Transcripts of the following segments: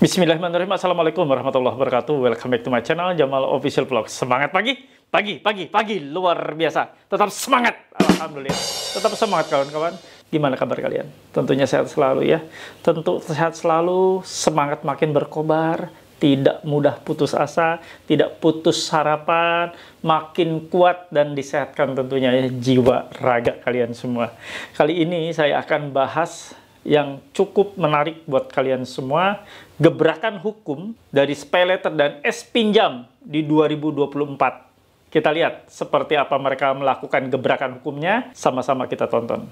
Bismillahirrahmanirrahim. Assalamualaikum warahmatullahi wabarakatuh. Welcome back to my channel Jamal Official Vlog. Semangat pagi, pagi, pagi, pagi, luar biasa. Tetap semangat. Alhamdulillah. Tetap semangat kawan-kawan. Gimana kabar kalian? Tentunya sehat selalu ya. Tentu sehat selalu, semangat makin berkobar, tidak mudah putus asa, tidak putus harapan, makin kuat dan disehatkan tentunya ya, jiwa raga kalian semua. Kali ini saya akan bahas yang cukup menarik buat kalian semua. Gebrakan hukum dari Spayletter dan es Pinjam di 2024. Kita lihat seperti apa mereka melakukan gebrakan hukumnya. Sama-sama kita tonton.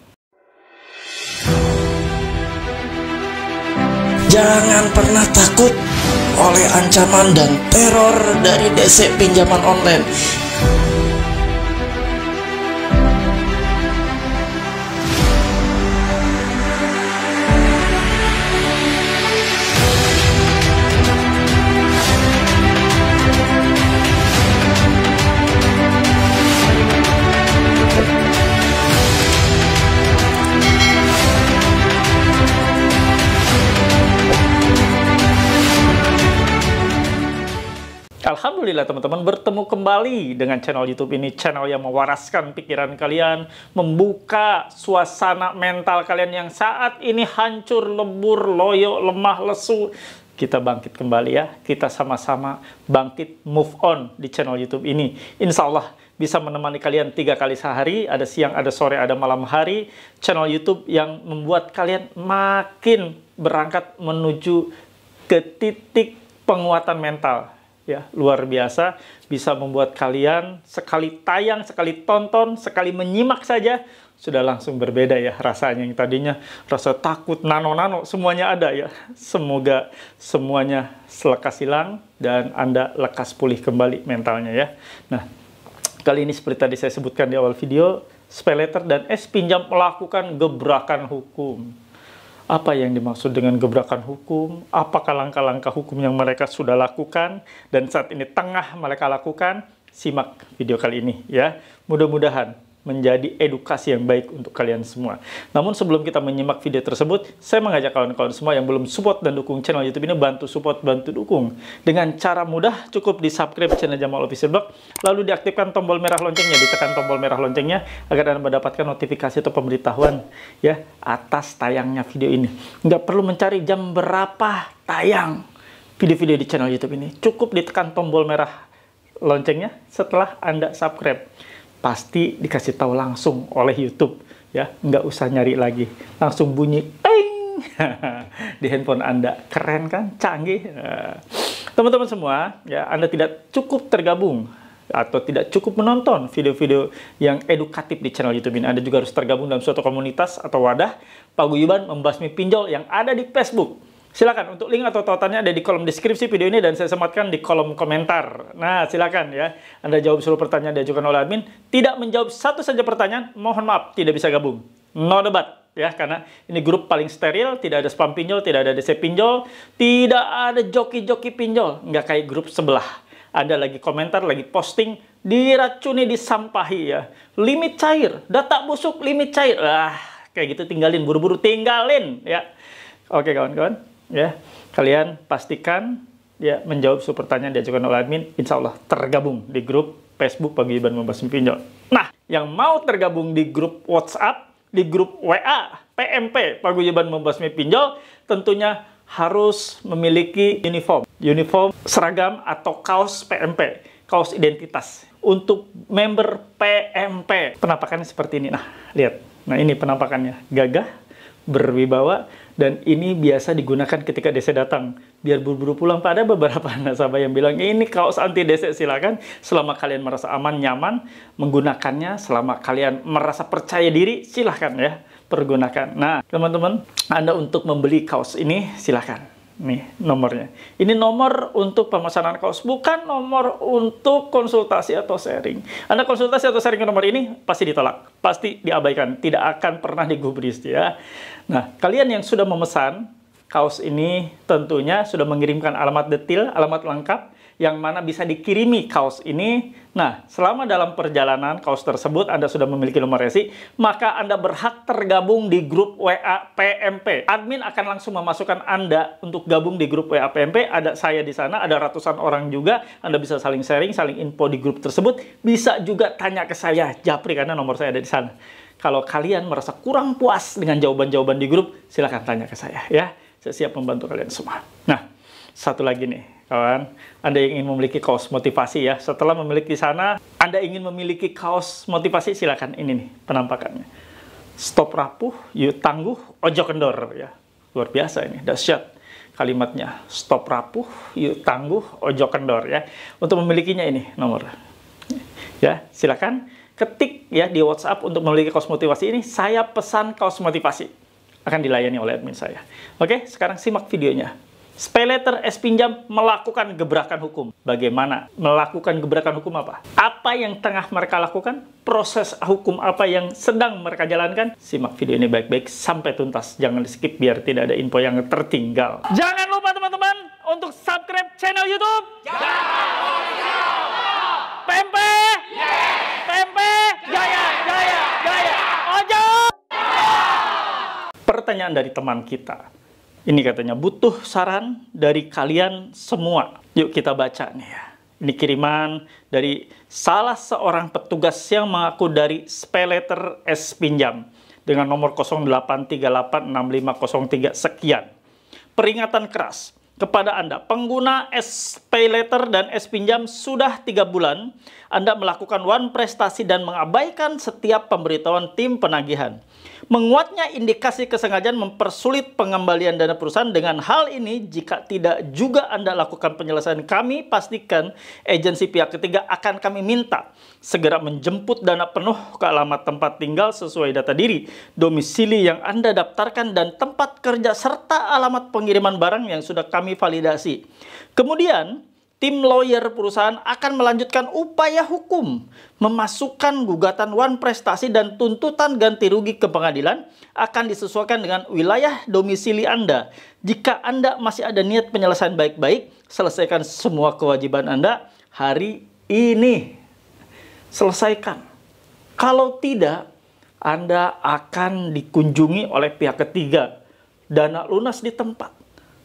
Jangan pernah takut oleh ancaman dan teror dari DC pinjaman online Alhamdulillah teman-teman bertemu kembali dengan channel YouTube ini. Channel yang mewaraskan pikiran kalian, membuka suasana mental kalian yang saat ini hancur, lebur, loyo, lemah, lesu. Kita bangkit kembali ya. Kita sama-sama bangkit move on di channel YouTube ini. Insya Allah bisa menemani kalian tiga kali sehari, ada siang, ada sore, ada malam hari. Channel YouTube yang membuat kalian makin berangkat menuju ke titik penguatan mental ya luar biasa bisa membuat kalian sekali tayang, sekali tonton, sekali menyimak saja sudah langsung berbeda ya rasanya yang tadinya rasa takut nano-nano semuanya ada ya. Semoga semuanya selekas hilang dan Anda lekas pulih kembali mentalnya ya. Nah, kali ini seperti tadi saya sebutkan di awal video, speller dan S pinjam melakukan gebrakan hukum apa yang dimaksud dengan gebrakan hukum, apakah langkah-langkah hukum yang mereka sudah lakukan, dan saat ini tengah mereka lakukan, simak video kali ini ya. Mudah-mudahan menjadi edukasi yang baik untuk kalian semua. Namun sebelum kita menyimak video tersebut, saya mengajak kawan-kawan semua yang belum support dan dukung channel YouTube ini bantu support, bantu dukung. Dengan cara mudah cukup di-subscribe channel Jamal Official Blog, lalu diaktifkan tombol merah loncengnya, ditekan tombol merah loncengnya agar Anda mendapatkan notifikasi atau pemberitahuan ya atas tayangnya video ini. Nggak perlu mencari jam berapa tayang video-video di channel YouTube ini. Cukup ditekan tombol merah loncengnya setelah Anda subscribe pasti dikasih tahu langsung oleh YouTube ya nggak usah nyari lagi langsung bunyi ping di handphone anda keren kan canggih eh, teman-teman semua ya anda tidak cukup tergabung atau tidak cukup menonton video-video yang edukatif di channel YouTube ini. Anda juga harus tergabung dalam suatu komunitas atau wadah paguyuban membasmi pinjol yang ada di Facebook. Silakan untuk link atau tautannya ada di kolom deskripsi video ini dan saya sematkan di kolom komentar. Nah, silakan ya. Anda jawab seluruh pertanyaan diajukan oleh admin. Tidak menjawab satu saja pertanyaan, mohon maaf tidak bisa gabung. No debat ya karena ini grup paling steril tidak ada spam pinjol tidak ada DC pinjol tidak ada joki-joki pinjol nggak kayak grup sebelah ada lagi komentar lagi posting diracuni disampahi ya limit cair data busuk limit cair lah. kayak gitu tinggalin buru-buru tinggalin ya oke kawan-kawan ya kalian pastikan ya menjawab super pertanyaan diajukan oleh admin, insya Allah tergabung di grup Facebook bagi Membahas Pinjol. Nah, yang mau tergabung di grup WhatsApp, di grup WA, PMP, Paguyuban Membasmi Pinjol, tentunya harus memiliki uniform. Uniform seragam atau kaos PMP, kaos identitas. Untuk member PMP, penampakannya seperti ini. Nah, lihat. Nah, ini penampakannya. Gagah, berwibawa, dan ini biasa digunakan ketika DC datang biar buru-buru pulang pada beberapa nasabah yang bilang ini kaos anti DC silakan selama kalian merasa aman nyaman menggunakannya selama kalian merasa percaya diri silahkan ya pergunakan nah teman-teman anda untuk membeli kaos ini silahkan Nih nomornya. Ini nomor untuk pemesanan kaos, bukan nomor untuk konsultasi atau sharing. Anda konsultasi atau sharing ke nomor ini pasti ditolak, pasti diabaikan, tidak akan pernah digubris ya. Nah, kalian yang sudah memesan kaos ini tentunya sudah mengirimkan alamat detail, alamat lengkap yang mana bisa dikirimi kaos ini. Nah, selama dalam perjalanan kaos tersebut Anda sudah memiliki nomor resi, maka Anda berhak tergabung di grup WA PMP. Admin akan langsung memasukkan Anda untuk gabung di grup WA PMP. Ada saya di sana, ada ratusan orang juga. Anda bisa saling sharing, saling info di grup tersebut. Bisa juga tanya ke saya, Japri, karena nomor saya ada di sana. Kalau kalian merasa kurang puas dengan jawaban-jawaban di grup, silahkan tanya ke saya ya. Saya siap membantu kalian semua. Nah, satu lagi nih kawan. Anda ingin memiliki kaos motivasi ya. Setelah memiliki sana, Anda ingin memiliki kaos motivasi, silakan ini nih penampakannya. Stop rapuh, yuk tangguh, ojo kendor ya. Luar biasa ini, dahsyat kalimatnya. Stop rapuh, yuk tangguh, ojo kendor ya. Untuk memilikinya ini nomor. Ya, silakan ketik ya di WhatsApp untuk memiliki kaos motivasi ini, saya pesan kaos motivasi akan dilayani oleh admin saya. Oke, sekarang simak videonya. Spaylater es Pinjam melakukan gebrakan hukum. Bagaimana melakukan gebrakan hukum apa? Apa yang tengah mereka lakukan? Proses hukum apa yang sedang mereka jalankan? Simak video ini baik-baik sampai tuntas. Jangan di skip biar tidak ada info yang tertinggal. Jangan lupa teman-teman untuk subscribe channel YouTube. Pempe. Pempe. Jaya. Pertanyaan dari teman kita ini katanya butuh saran dari kalian semua. Yuk kita baca nih ya. Ini kiriman dari salah seorang petugas yang mengaku dari Speleter S Pinjam dengan nomor 08386503 sekian. Peringatan keras kepada Anda, pengguna SP Letter dan S Pinjam sudah tiga bulan Anda melakukan one prestasi dan mengabaikan setiap pemberitahuan tim penagihan. Menguatnya indikasi kesengajaan mempersulit pengembalian dana perusahaan. Dengan hal ini, jika tidak juga Anda lakukan penyelesaian, kami pastikan agensi pihak ketiga akan kami minta segera menjemput dana penuh ke alamat tempat tinggal sesuai data diri, domisili yang Anda daftarkan, dan tempat kerja serta alamat pengiriman barang yang sudah kami validasi. Kemudian, tim lawyer perusahaan akan melanjutkan upaya hukum memasukkan gugatan wan prestasi dan tuntutan ganti rugi ke pengadilan akan disesuaikan dengan wilayah domisili Anda. Jika Anda masih ada niat penyelesaian baik-baik, selesaikan semua kewajiban Anda hari ini. Selesaikan. Kalau tidak, Anda akan dikunjungi oleh pihak ketiga. Dana lunas di tempat.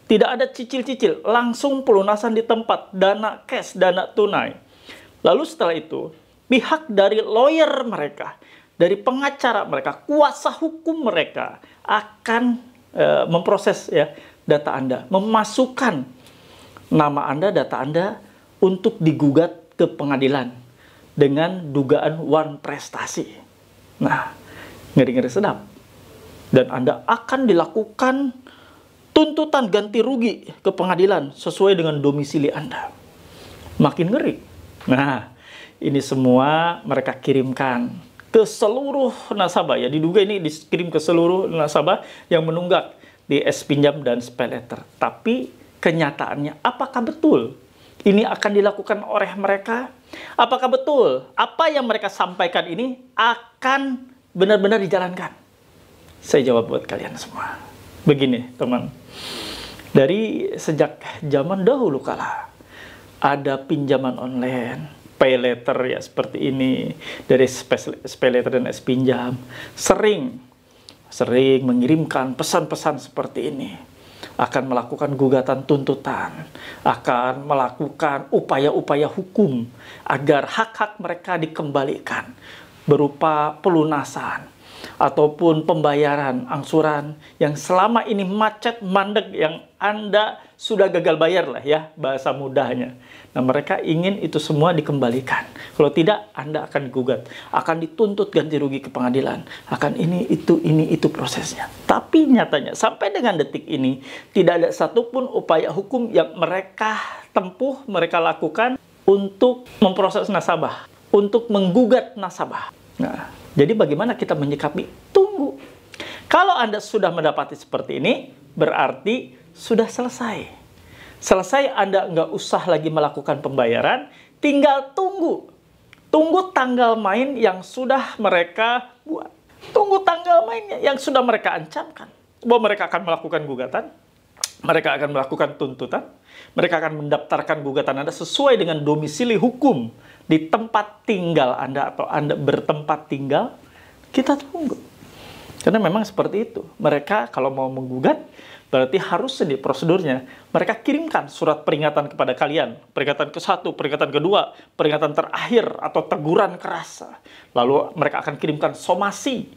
Tidak ada cicil-cicil, langsung pelunasan di tempat, dana cash, dana tunai. Lalu setelah itu, pihak dari lawyer mereka, dari pengacara mereka, kuasa hukum mereka akan e, memproses ya data Anda, memasukkan nama Anda, data Anda untuk digugat ke pengadilan dengan dugaan one prestasi. Nah, ngeri-ngeri sedap. Dan Anda akan dilakukan tuntutan ganti rugi ke pengadilan sesuai dengan domisili Anda. Makin ngeri. Nah, ini semua mereka kirimkan ke seluruh nasabah ya. Diduga ini dikirim ke seluruh nasabah yang menunggak di S pinjam dan speleter. Tapi kenyataannya apakah betul ini akan dilakukan oleh mereka? Apakah betul apa yang mereka sampaikan ini akan benar-benar dijalankan? Saya jawab buat kalian semua. Begini, teman. Dari sejak zaman dahulu kala ada pinjaman online, pay letter ya seperti ini dari pay letter dan es pinjam sering sering mengirimkan pesan-pesan seperti ini akan melakukan gugatan tuntutan, akan melakukan upaya-upaya hukum agar hak-hak mereka dikembalikan berupa pelunasan, ataupun pembayaran angsuran yang selama ini macet mandek yang Anda sudah gagal bayar lah ya bahasa mudahnya. Nah, mereka ingin itu semua dikembalikan. Kalau tidak Anda akan digugat, akan dituntut ganti rugi ke pengadilan. Akan ini itu ini itu prosesnya. Tapi nyatanya sampai dengan detik ini tidak ada satupun upaya hukum yang mereka tempuh, mereka lakukan untuk memproses nasabah, untuk menggugat nasabah. Nah, jadi bagaimana kita menyikapi? Tunggu. Kalau Anda sudah mendapati seperti ini, berarti sudah selesai. Selesai Anda nggak usah lagi melakukan pembayaran, tinggal tunggu. Tunggu tanggal main yang sudah mereka buat. Tunggu tanggal mainnya yang sudah mereka ancamkan. Bahwa mereka akan melakukan gugatan, mereka akan melakukan tuntutan, mereka akan mendaftarkan gugatan Anda sesuai dengan domisili hukum di tempat tinggal Anda atau Anda bertempat tinggal, kita tunggu. Karena memang seperti itu. Mereka kalau mau menggugat, berarti harus sedih prosedurnya. Mereka kirimkan surat peringatan kepada kalian. Peringatan ke satu, peringatan kedua, peringatan terakhir, atau teguran kerasa. Lalu mereka akan kirimkan somasi.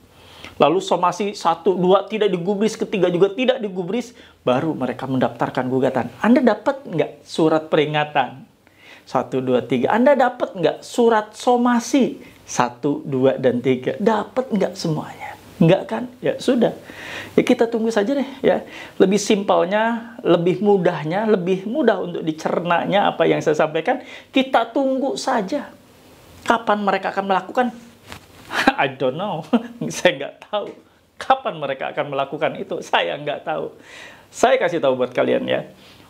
Lalu somasi satu, dua tidak digubris, ketiga juga tidak digubris, baru mereka mendaftarkan gugatan. Anda dapat nggak surat peringatan? 1, 2, 3. Anda dapat nggak surat somasi 1, 2, dan 3? Dapat nggak semuanya? Nggak kan? Ya sudah. Ya kita tunggu saja deh ya. Lebih simpelnya, lebih mudahnya, lebih mudah untuk dicernanya apa yang saya sampaikan. Kita tunggu saja. Kapan mereka akan melakukan? I don't know. saya nggak tahu. Kapan mereka akan melakukan itu? Saya nggak tahu. Saya kasih tahu buat kalian ya.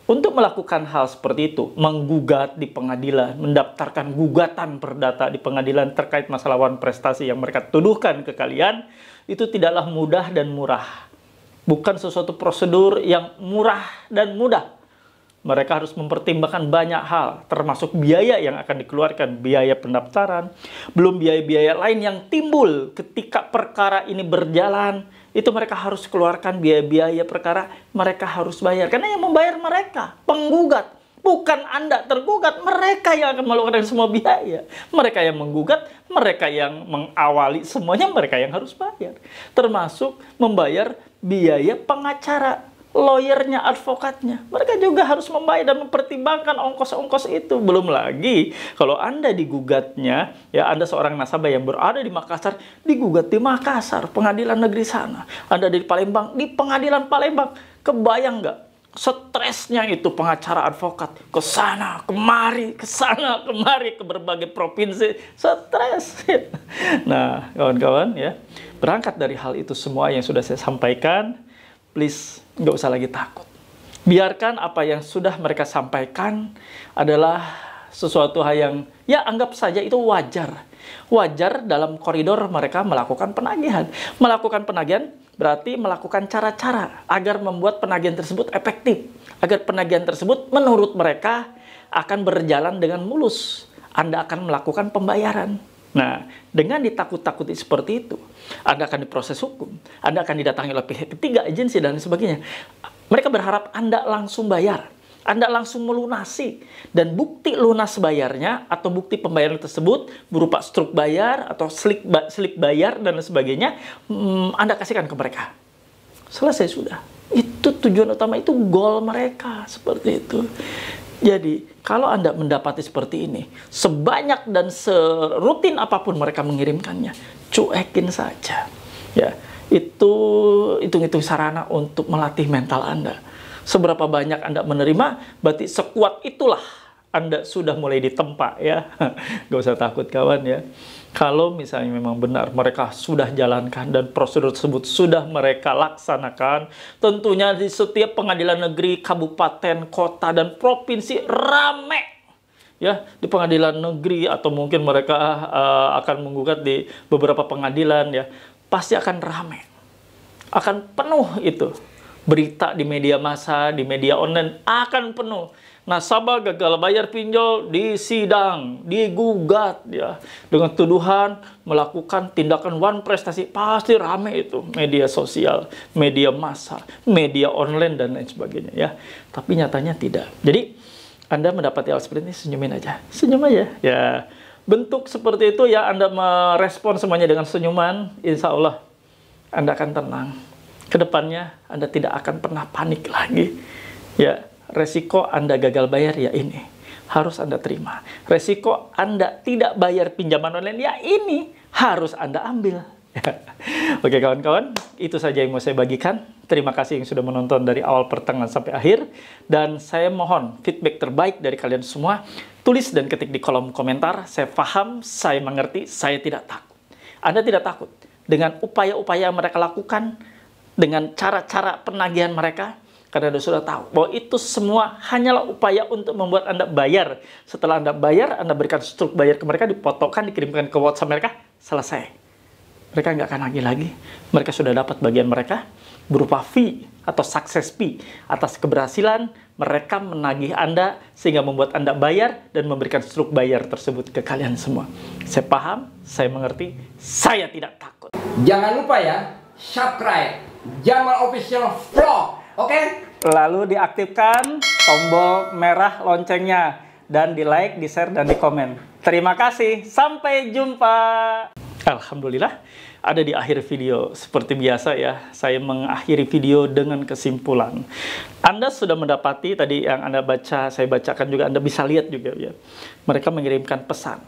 Untuk melakukan hal seperti itu, menggugat di pengadilan, mendaftarkan gugatan perdata di pengadilan terkait masalah wan prestasi yang mereka tuduhkan ke kalian, itu tidaklah mudah dan murah. Bukan sesuatu prosedur yang murah dan mudah. Mereka harus mempertimbangkan banyak hal, termasuk biaya yang akan dikeluarkan, biaya pendaftaran, belum biaya-biaya lain yang timbul ketika perkara ini berjalan, itu mereka harus keluarkan biaya-biaya perkara, mereka harus bayar. Karena yang membayar mereka, penggugat. Bukan Anda tergugat, mereka yang akan melakukan semua biaya. Mereka yang menggugat, mereka yang mengawali semuanya, mereka yang harus bayar. Termasuk membayar biaya pengacara lawyernya, advokatnya. Mereka juga harus membayar dan mempertimbangkan ongkos-ongkos itu. Belum lagi kalau Anda digugatnya, ya Anda seorang nasabah yang berada di Makassar, digugat di Makassar, pengadilan negeri sana. Anda di Palembang, di pengadilan Palembang. Kebayang nggak? Stresnya itu pengacara advokat ke sana, kemari, ke sana, kemari ke berbagai provinsi, stres. nah, kawan-kawan ya, berangkat dari hal itu semua yang sudah saya sampaikan, please nggak usah lagi takut. Biarkan apa yang sudah mereka sampaikan adalah sesuatu hal yang ya anggap saja itu wajar. Wajar dalam koridor mereka melakukan penagihan. Melakukan penagihan berarti melakukan cara-cara agar membuat penagihan tersebut efektif. Agar penagihan tersebut menurut mereka akan berjalan dengan mulus. Anda akan melakukan pembayaran. Nah, dengan ditakut-takuti seperti itu, Anda akan diproses hukum, Anda akan didatangi oleh pihak ketiga, agensi, dan sebagainya. Mereka berharap Anda langsung bayar. Anda langsung melunasi dan bukti lunas bayarnya atau bukti pembayaran tersebut berupa struk bayar atau slip ba slip bayar dan sebagainya hmm, Anda kasihkan ke mereka. Selesai sudah. Itu tujuan utama itu goal mereka seperti itu. Jadi, kalau Anda mendapati seperti ini, sebanyak dan serutin apapun mereka mengirimkannya, cuekin saja. Ya, itu hitung-hitung sarana untuk melatih mental Anda. Seberapa banyak Anda menerima, berarti sekuat itulah Anda sudah mulai ditempa ya. Gak usah takut kawan ya. Kalau misalnya memang benar mereka sudah jalankan dan prosedur tersebut sudah mereka laksanakan, tentunya di setiap pengadilan negeri, kabupaten, kota, dan provinsi rame ya di pengadilan negeri atau mungkin mereka uh, akan menggugat di beberapa pengadilan ya pasti akan rame. akan penuh itu berita di media massa di media online akan penuh nasabah gagal bayar pinjol di sidang, digugat ya dengan tuduhan melakukan tindakan one prestasi pasti rame itu media sosial, media massa, media online dan lain sebagainya ya. Tapi nyatanya tidak. Jadi Anda mendapati hal seperti ini senyumin aja. Senyum aja ya. Bentuk seperti itu ya Anda merespon semuanya dengan senyuman, insya Allah Anda akan tenang. Kedepannya Anda tidak akan pernah panik lagi. Ya, resiko Anda gagal bayar ya ini. Harus Anda terima. Resiko Anda tidak bayar pinjaman online ya ini. Harus Anda ambil. Oke kawan-kawan, itu saja yang mau saya bagikan. Terima kasih yang sudah menonton dari awal pertengahan sampai akhir. Dan saya mohon feedback terbaik dari kalian semua. Tulis dan ketik di kolom komentar. Saya paham, saya mengerti, saya tidak takut. Anda tidak takut. Dengan upaya-upaya mereka lakukan, dengan cara-cara penagihan mereka, karena Anda sudah tahu bahwa itu semua hanyalah upaya untuk membuat Anda bayar. Setelah Anda bayar, Anda berikan struk bayar ke mereka, dipotokkan, dikirimkan ke WhatsApp mereka, selesai. Mereka nggak akan lagi lagi. Mereka sudah dapat bagian mereka berupa fee atau success fee atas keberhasilan mereka menagih Anda sehingga membuat Anda bayar dan memberikan struk bayar tersebut ke kalian semua. Saya paham, saya mengerti, saya tidak takut. Jangan lupa ya, subscribe Jamal Official Vlog, oke? Okay? Lalu diaktifkan tombol merah loncengnya dan di like, di share, dan di komen. Terima kasih, sampai jumpa. Alhamdulillah, ada di akhir video. Seperti biasa ya, saya mengakhiri video dengan kesimpulan. Anda sudah mendapati tadi yang Anda baca, saya bacakan juga, Anda bisa lihat juga ya. Mereka mengirimkan pesan.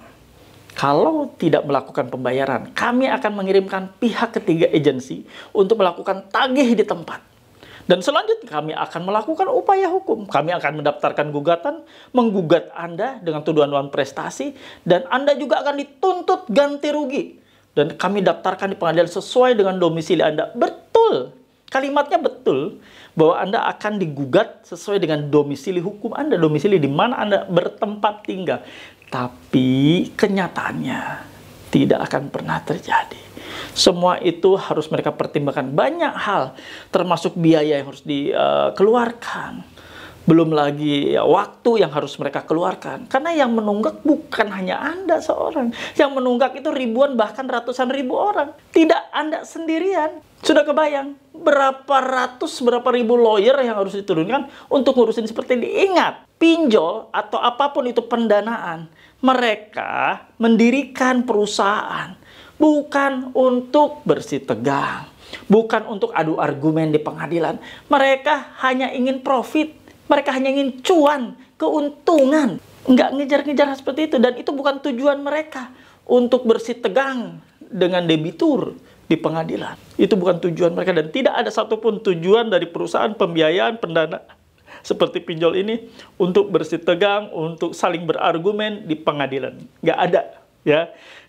Kalau tidak melakukan pembayaran, kami akan mengirimkan pihak ketiga agensi untuk melakukan tagih di tempat. Dan selanjutnya kami akan melakukan upaya hukum. Kami akan mendaftarkan gugatan, menggugat Anda dengan tuduhan tuduhan prestasi, dan Anda juga akan dituntut ganti rugi. Dan kami daftarkan di pengadilan sesuai dengan domisili Anda. Betul, kalimatnya betul bahwa Anda akan digugat sesuai dengan domisili hukum Anda, domisili di mana Anda bertempat tinggal. Tapi kenyataannya tidak akan pernah terjadi. Semua itu harus mereka pertimbangkan. Banyak hal, termasuk biaya yang harus dikeluarkan. belum lagi ya, waktu yang harus mereka keluarkan. Karena yang menunggak bukan hanya Anda seorang. Yang menunggak itu ribuan bahkan ratusan ribu orang. Tidak Anda sendirian. Sudah kebayang berapa ratus berapa ribu lawyer yang harus diturunkan untuk ngurusin seperti ini. Ingat, pinjol atau apapun itu pendanaan, mereka mendirikan perusahaan bukan untuk bersih tegang, bukan untuk adu argumen di pengadilan. Mereka hanya ingin profit, mereka hanya ingin cuan, keuntungan. Nggak ngejar-ngejar seperti itu dan itu bukan tujuan mereka untuk bersih tegang dengan debitur di pengadilan. Itu bukan tujuan mereka dan tidak ada satupun tujuan dari perusahaan pembiayaan pendana seperti pinjol ini untuk bersih tegang, untuk saling berargumen di pengadilan. Nggak ada ya.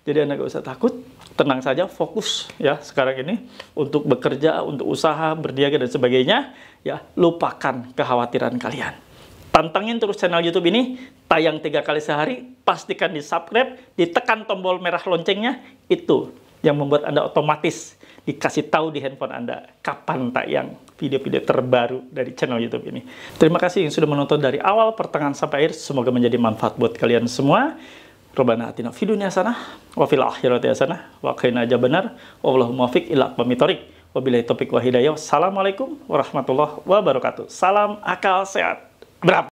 Jadi Anda nggak usah takut tenang saja, fokus ya sekarang ini untuk bekerja, untuk usaha, berniaga dan sebagainya, ya lupakan kekhawatiran kalian. Tantangin terus channel YouTube ini, tayang tiga kali sehari, pastikan di subscribe, ditekan tombol merah loncengnya, itu yang membuat Anda otomatis dikasih tahu di handphone Anda kapan tayang video-video terbaru dari channel YouTube ini. Terima kasih yang sudah menonton dari awal pertengahan sampai akhir. Semoga menjadi manfaat buat kalian semua. Rabbana atina fid dunya hasanah wa fil akhirati hasanah wa qina adzabannar. Wallahu muwaffiq ila aqwamit thoriq. Wabillahi taufik wa hidayah. Wassalamualaikum warahmatullahi wabarakatuh. Salam akal sehat. Berapa